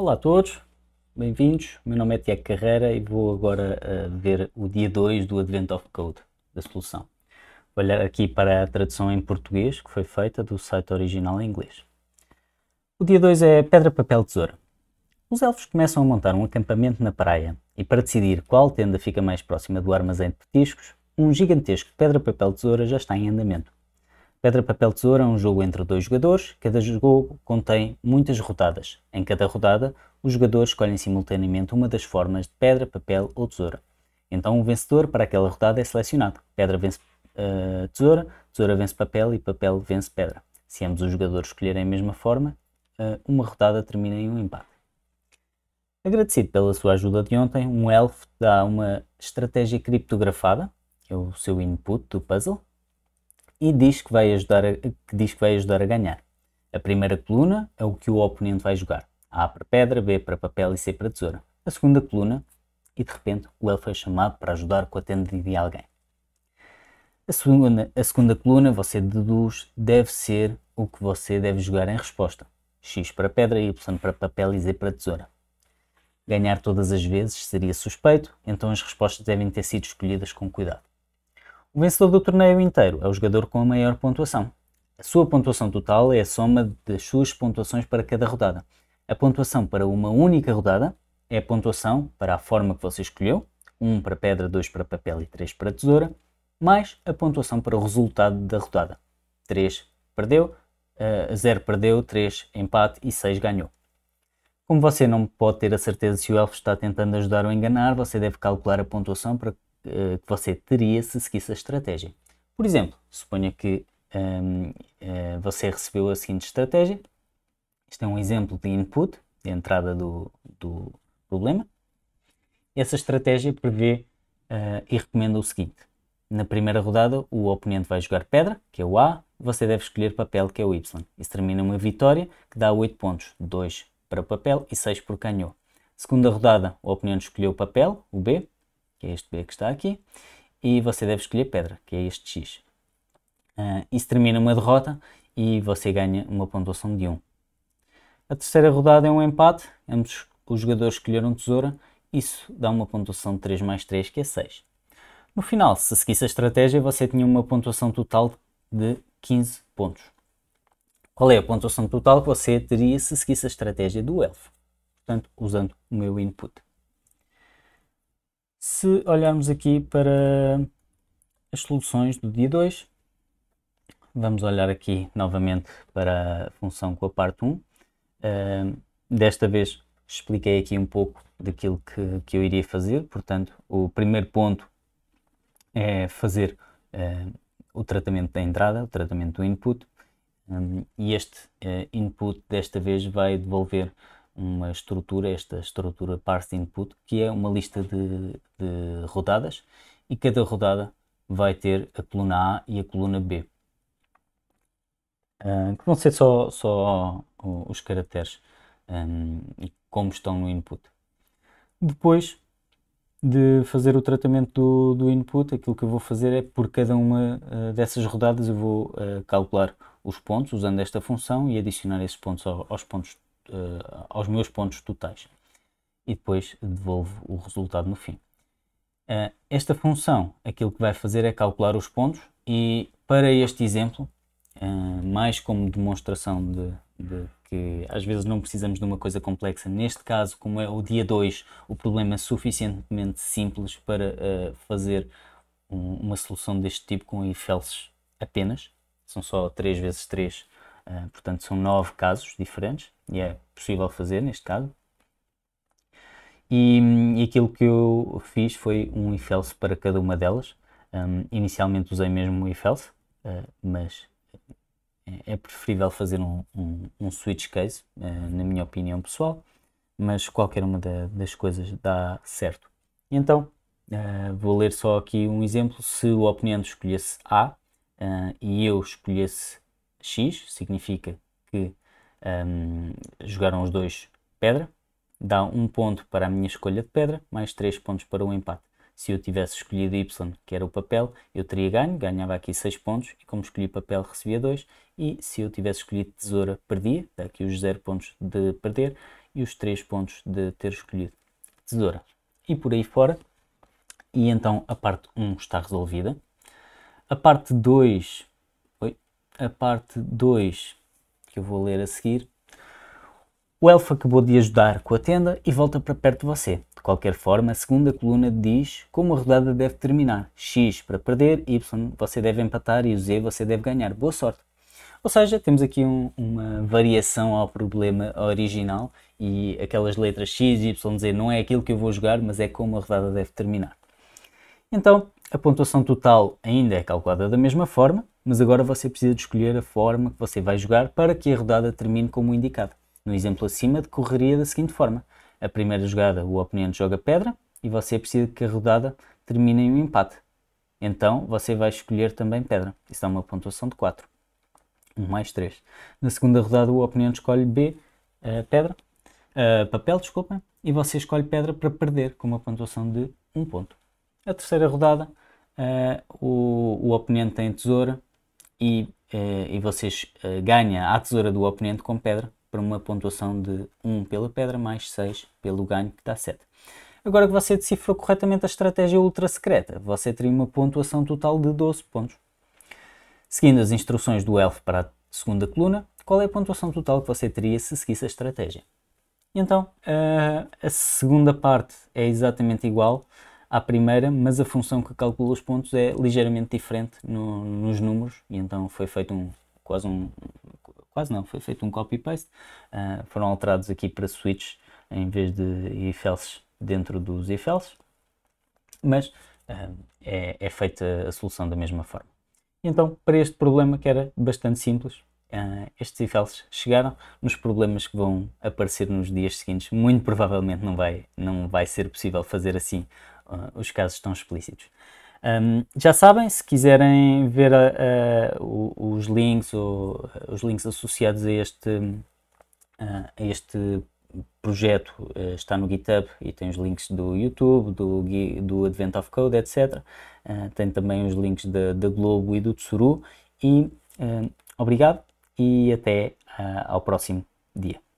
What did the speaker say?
Olá a todos, bem-vindos. Meu nome é Tiago Carreira e vou agora uh, ver o dia 2 do Advent of Code, da solução. Vou olhar aqui para a tradução em português que foi feita do site original em inglês. O dia 2 é pedra, papel, tesoura. Os elfos começam a montar um acampamento na praia e para decidir qual tenda fica mais próxima do armazém de petiscos, um gigantesco pedra, papel, tesoura já está em andamento. Pedra, papel, tesoura é um jogo entre dois jogadores. Cada jogo contém muitas rodadas. Em cada rodada, os jogadores escolhem simultaneamente uma das formas de pedra, papel ou tesoura. Então, o vencedor para aquela rodada é selecionado. Pedra vence uh, tesoura, tesoura vence papel e papel vence pedra. Se ambos os jogadores escolherem a mesma forma, uh, uma rodada termina em um empate. Agradecido pela sua ajuda de ontem, um elfo dá uma estratégia criptografada, que é o seu input do puzzle, e diz que, vai ajudar a, que diz que vai ajudar a ganhar. A primeira coluna é o que o oponente vai jogar. A para pedra, B para papel e C para tesoura. A segunda coluna, e de repente o elfo é chamado para ajudar com a tenda de alguém. A segunda, a segunda coluna, você deduz, deve ser o que você deve jogar em resposta. X para pedra, Y para papel e Z para tesoura. Ganhar todas as vezes seria suspeito, então as respostas devem ter sido escolhidas com cuidado. O vencedor do torneio inteiro é o jogador com a maior pontuação. A sua pontuação total é a soma das suas pontuações para cada rodada. A pontuação para uma única rodada é a pontuação para a forma que você escolheu, 1 para pedra, 2 para papel e 3 para tesoura, mais a pontuação para o resultado da rodada. 3 perdeu, 0 eh, perdeu, 3 empate e 6 ganhou. Como você não pode ter a certeza se o elfo está tentando ajudar ou enganar, você deve calcular a pontuação para eh, que você teria se seguisse a estratégia. Por exemplo, suponha que um, uh, eh, você recebeu a seguinte estratégia. Isto é um exemplo de input, de entrada do, do problema. Essa estratégia prevê uh, e recomenda o seguinte. Na primeira rodada, o oponente vai jogar pedra, que é o A, você deve escolher papel, que é o Y. Isso termina uma vitória que dá 8 pontos, 2 para papel e 6 por canhão. Segunda rodada, o oponente escolheu papel, o B, que é este B que está aqui, e você deve escolher pedra, que é este X. Uh, isso termina uma derrota e você ganha uma pontuação de 1. A terceira rodada é um empate, ambos os jogadores escolheram tesoura, isso dá uma pontuação de 3 mais 3, que é 6. No final, se seguisse a estratégia, você tinha uma pontuação total de 15 pontos. Qual é a pontuação total que você teria se seguisse a estratégia do elfo? Portanto, usando o meu input se olharmos aqui para as soluções do dia 2, vamos olhar aqui novamente para a função com a parte 1. Um. Uh, desta vez expliquei aqui um pouco daquilo que, que eu iria fazer, portanto, o primeiro ponto é fazer uh, o tratamento da entrada, o tratamento do input, um, e este uh, input desta vez vai devolver uma estrutura, esta estrutura parsed input, que é uma lista de, de rodadas e cada rodada vai ter a coluna A e a coluna B. Ah, que vão ser só, só os caracteres um, como estão no input. Depois de fazer o tratamento do, do input, aquilo que eu vou fazer é por cada uma uh, dessas rodadas eu vou uh, calcular os pontos usando esta função e adicionar esses pontos ao, aos pontos uh, aos meus pontos totais e depois devolvo o resultado no fim. Uh, esta função, aquilo que vai fazer é calcular os pontos e para este exemplo, uh, mais como demonstração de, de, que às vezes não precisamos de uma coisa complexa, neste caso, como é o dia 2, o problema é suficientemente simples para fazer um, uma solução deste tipo com IFELS apenas, são só 3 vezes 3 Uh, portanto, são nove casos diferentes e é possível fazer neste caso. E, hum, e aquilo que eu fiz foi um ifelse para cada uma delas. Um, inicialmente usei mesmo o ifelse, uh, mas é, é preferível fazer um, um, um switch case, uh, na minha opinião pessoal, mas qualquer uma da, das coisas dá certo. Então, uh, vou ler só aqui um exemplo. Se o oponente escolhesse A uh, e eu escolhesse X, significa que um, jogaram os dois pedra, dá um ponto para a minha escolha de pedra, mais três pontos para o empate. Se eu tivesse escolhido Y, que era o papel, eu teria ganho, ganhava aqui seis pontos, e como escolhi papel, recebia dois E se eu tivesse escolhido tesoura, perdia, dá aqui os zero pontos de perder e os três pontos de ter escolhido tesoura. E por aí fora. E então a parte 1 está resolvida. A parte 2. Oi, a parte 2 eu vou ler a seguir. O elfo acabou de ajudar com a tenda e volta para perto de você. De qualquer forma, a segunda coluna diz como a rodada deve terminar. X para perder, Y você deve empatar e o Z você deve ganhar. Boa sorte! Ou seja, temos aqui um, uma variação ao problema original e aquelas letras X, Y, Z não é aquilo que eu vou jogar, mas é como a rodada deve terminar. Então, a pontuação total ainda é calculada da mesma forma, mas agora você precisa de escolher a forma que você vai jogar para que a rodada termine como indicado. No exemplo acima, decorreria da seguinte forma. A primeira jogada, o oponente joga pedra e você precisa que a rodada termine em um empate. Então, você vai escolher também pedra. Isso dá uma pontuação de 4. 1 mais 3. Na segunda rodada, o oponente escolhe B, uh, pedra, uh, papel, desculpa, e você escolhe pedra para perder, com uma pontuação de 1 ponto. A terceira rodada, eh, o, o oponente tem tesoura e, eh, e vocês uh, eh, ganham a tesoura do oponente com pedra para uma pontuação de 1 pela pedra mais 6 pelo ganho, que dá 7. Agora que você decifrou corretamente a estratégia ultra secreta, você teria uma pontuação total de 12 pontos. Seguindo as instruções do elfo para a segunda coluna, qual é a pontuação total que você teria se seguisse a estratégia? E então, a segunda parte é exatamente igual à primeira, mas a função que calcula os pontos é ligeiramente diferente no, nos números e então foi feito um quase um quase não, foi feito um copy-paste, uh, foram alterados aqui para switch em vez de ifels dentro dos ifels, mas uh, é, é feita a solução da mesma forma. Então, para este problema que era bastante simples, Uh, estes ifels chegaram nos problemas que vão aparecer nos dias seguintes muito provavelmente não vai não vai ser possível fazer assim os casos estão explícitos. Um, já sabem, se quiserem ver uh, uh, os links ou uh, os links associados a este, a este projeto, eh, está no GitHub e tem os links do YouTube, do, do Advent of Code, etc. Eh, tem também os links da, da, Globo e do Tsuru. E obrigado e até ao próximo dia.